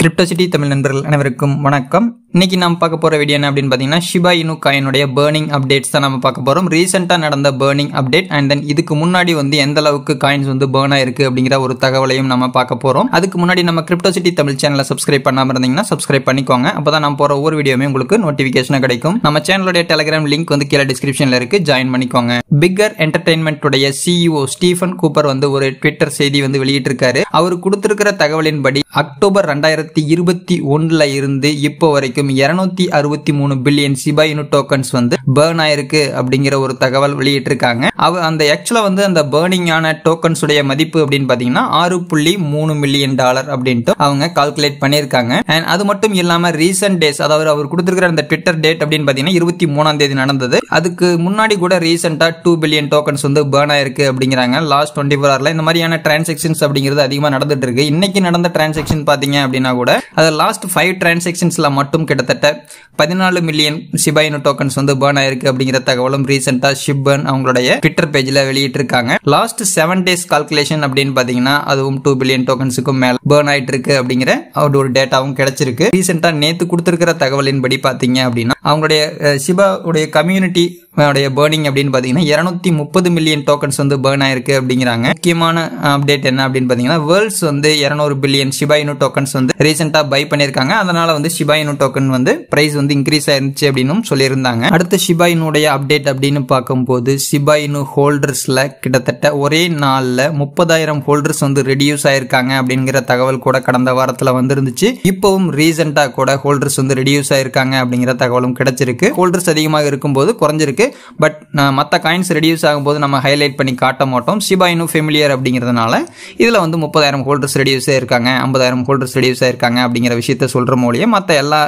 Crypto City Tamil நண்பர்கள் அனைவருக்கும் வணக்கம் இன்றைக்கி நம்ம பார்க்க போகிற வீடியோ என்ன அப்படின்னு பார்த்தீங்கன்னா ஷிபா இனு காயினுடைய பேர்னிங் அப்டேட்ஸ் தான் நம்ம பார்க்க போகிறோம் ரீசெண்டாக நடந்த பேர்னிங் அப்டேட் அண்ட் தென் இதுக்கு முன்னாடி வந்து எந்த அளவுக்கு காயின்ஸ் வந்து பேர்ன் ஆயிருக்கு அப்படிங்கிற ஒரு தகவலையும் நம்ம பார்க்க போகிறோம் அதுக்கு முன்னாடி நம்ம சிட்டி தமிழ் சேனலை சப்ஸ்கிரைப் பண்ணாமல் இருந்தீங்கன்னா சப்ஸ்கிரைப் பண்ணிக்கோங்க அப்போ தான் நம்ம போகிற ஒவ்வொரு வீடியோமே உங்களுக்கு நோட்டிஃபிகேஷன் கிடைக்கும் நம்ம சேனலுடைய டெலிகிராம் லிங்க் வந்து கீழே டிஸ்கிரிப்ஷனில் இருக்குது ஜாயின் பண்ணிக்கோங்க பிக்கர் என்டர்டைன்மெண்ட்டுடைய சிஇஓ ஸ்டீஃபன் கூப்பர் வந்து ஒரு ட்விட்டர் செய்தி வந்து வெளியிட்டிருக்காரு அவர் கொடுத்திருக்கிற தகவலின்படி அக்டோபர் ரெண்டாயிரத்தி இருபத்தி ஒன்றில் இருந்து இப்போ வரைக்கும் வரைக்கும் இருநூத்தி அறுபத்தி மூணு பில்லியன் சிபா யூனிட் டோக்கன்ஸ் வந்து பேர்ன் ஆயிருக்கு அப்படிங்கிற ஒரு தகவல் வெளியிட்டிருக்காங்க அவ அந்த ஆக்சுவலா வந்து அந்த பேர்னிங் ஆன டோக்கன்ஸ் உடைய மதிப்பு அப்படின்னு பாத்தீங்கன்னா ஆறு புள்ளி மூணு மில்லியன் டாலர் அப்படின்ட்டு அவங்க கால்குலேட் பண்ணியிருக்காங்க அண்ட் அது மட்டும் இல்லாம ரீசன்ட் டேஸ் அதாவது அவர் கொடுத்திருக்கிற அந்த ட்விட்டர் டேட் அப்படின்னு பாத்தீங்கன்னா இருபத்தி மூணாம் தேதி நடந்தது அதுக்கு முன்னாடி கூட ரீசெண்டா டூ பில்லியன் டோக்கன்ஸ் வந்து பேர்ன் ஆயிருக்கு அப்படிங்கிறாங்க லாஸ்ட் டுவெண்ட்டி ஃபோர் ஹவர்ல இந்த மாதிரியான டிரான்சாக்ஷன்ஸ் அப்படிங்கிறது அதிகமா நடந்துட்டு இருக்கு இன்னைக்கு நடந்த டிரான்சாக்ஷன் பாத்தீங்க அப்படின்னா கூட அது லாஸ்ட் ஃபைவ் டிரான்சாக்ஷன்ஸ்ல மட்டும் கிட்டத்தட்ட பதினாலு மில்லியன் ஷிபாயினு டோக்கன்ஸ் வந்து பேர்ன் ஆயிருக்கு அப்படிங்கிற தகவலும் ரீசெண்டாக ஷிப்பன் அவங்களுடைய ட்விட்டர் பேஜில் வெளியிட்டிருக்காங்க லாஸ்ட் செவன் டேஸ் கால்குலேஷன் அப்படின்னு பார்த்தீங்கன்னா அதுவும் டூ பில்லியன் டோக்கன்ஸுக்கும் மேலே பேர்ன் ஆயிட்டு இருக்கு அப்படிங்கிற ஒரு ஒரு டேட்டாவும் கிடைச்சிருக்கு ரீசெண்டாக நேற்று கொடுத்துருக்கிற படி பார்த்தீங்க அப்படின்னா அவங்களுடைய ஷிபாவுடைய கம்யூனிட்டி உடைய பேர்னிங் அப்படின்னு பார்த்தீங்கன்னா இரநூத்தி முப்பது மில்லியன் டோக்கன்ஸ் வந்து பேர்ன் ஆயிருக்கு அப்படிங்கிறாங்க முக்கியமான அப்டேட் என்ன அப்படின்னு பார்த்தீங்கன்னா வேர்ல்ட்ஸ் வந்து இரநூறு பில்லியன் ஷிபாயினு டோக்கன்ஸ் வந்து ரீசெண்டாக பை பண்ணியிருக்காங்க அதனால வந்து ஷிபாயினு டோக்கன் வந்து பிரைஸ் வந்து இன்க்ரீஸ் ஆயிருந்துச்சு அப்படின்னு சொல்லியிருந்தாங்க அடுத்த ஷிபாயினுடைய அப்டேட் அப்படின்னு பார்க்கும்போது ஷிபாயினு ஹோல்டர்ஸில் கிட்டத்தட்ட ஒரே நாளில் முப்பதாயிரம் ஹோல்டர்ஸ் வந்து ரெடியூஸ் ஆயிருக்காங்க அப்படிங்கிற தகவல் கூட கடந்த வாரத்தில் வந்துருந்துச்சு இப்போவும் ரீசெண்டாக கூட ஹோல்டர்ஸ் வந்து ரெடியூஸ் ஆயிருக்காங்க அப்படிங்கிற தகவலும் கிடைச்சிருக்கு ஹோல்டர்ஸ் அதிகமாக இருக்கும்போது குறைஞ்சிருக்கு இருக்குது பட் மற்ற காயின்ஸ் ரெடியூஸ் ஆகும்போது நம்ம ஹைலைட் பண்ணி காட்ட மாட்டோம் சிபா இன்னும் ஃபெமிலியர் அப்படிங்கிறதுனால இதில் வந்து முப்பதாயிரம் ஹோல்டர்ஸ் ரெடியூஸாக இருக்காங்க ஐம்பதாயிரம் ஹோல்டர்ஸ் ரெடியூஸாக இருக்காங்க அப்படிங்கிற விஷயத்தை சொல்கிற மூலியம் மற்ற எல்லா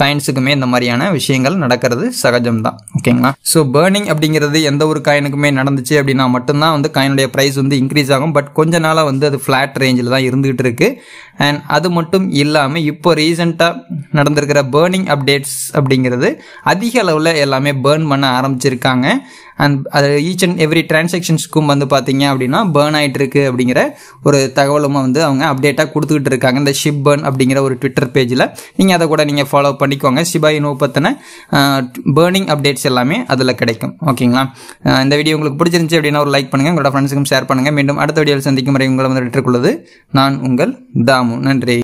காயின்ஸுக்குமே இந்த மாதிரியான விஷயங்கள் நடக்கிறது சகஜம் தான் ஓகேங்களா ஸோ பேர்னிங் அப்படிங்கிறது எந்த ஒரு காயினுக்குமே நடந்துச்சு அப்படின்னா மட்டும்தான் வந்து காயினுடைய ப்ரைஸ் வந்து இன்க்ரீஸ் ஆகும் பட் கொஞ்ச நாளாக வந்து அது ஃப்ளாட் ரேஞ்சில் தான் இருந்துகிட்டு இருக்கு அண்ட் அது மட்டும் இல்லாமல் இப்போ ரீசெண்டாக நடந்திருக்கிற பேர்னிங் அப்டேட்ஸ் அப்படிங்கிறது அதிக அளவில் எல்லாமே பேர்ன் பண்ண ஆரம்பிச்சு காமிச்சிருக்காங்க அண்ட் அது ஈச் அண்ட் எவ்ரி டிரான்சாக்ஷன்ஸ்க்கும் வந்து பார்த்தீங்க அப்படின்னா பேர்ன் ஆகிட்டு இருக்குது அப்படிங்கிற ஒரு தகவலும் வந்து அவங்க அப்டேட்டாக கொடுத்துக்கிட்டு இருக்காங்க இந்த ஷிப் பேர்ன் அப்படிங்கிற ஒரு ட்விட்டர் பேஜில் நீங்கள் அதை கூட நீங்கள் ஃபாலோ பண்ணிக்கோங்க சிபா இனோ பற்றின பேர்னிங் அப்டேட்ஸ் எல்லாமே அதில் கிடைக்கும் ஓகேங்களா இந்த வீடியோ உங்களுக்கு பிடிச்சிருந்துச்சி அப்படின்னா ஒரு லைக் பண்ணுங்கள் உங்களோட ஃப்ரெண்ட்ஸுக்கும் ஷேர் பண்ணுங்கள் மீண்டும் அடுத்த வீடியோவில் சந்திக்கும் வரை உங்களை வந்து விட்டுக்கொள்வது நான் உங்கள் தாமு நன்றி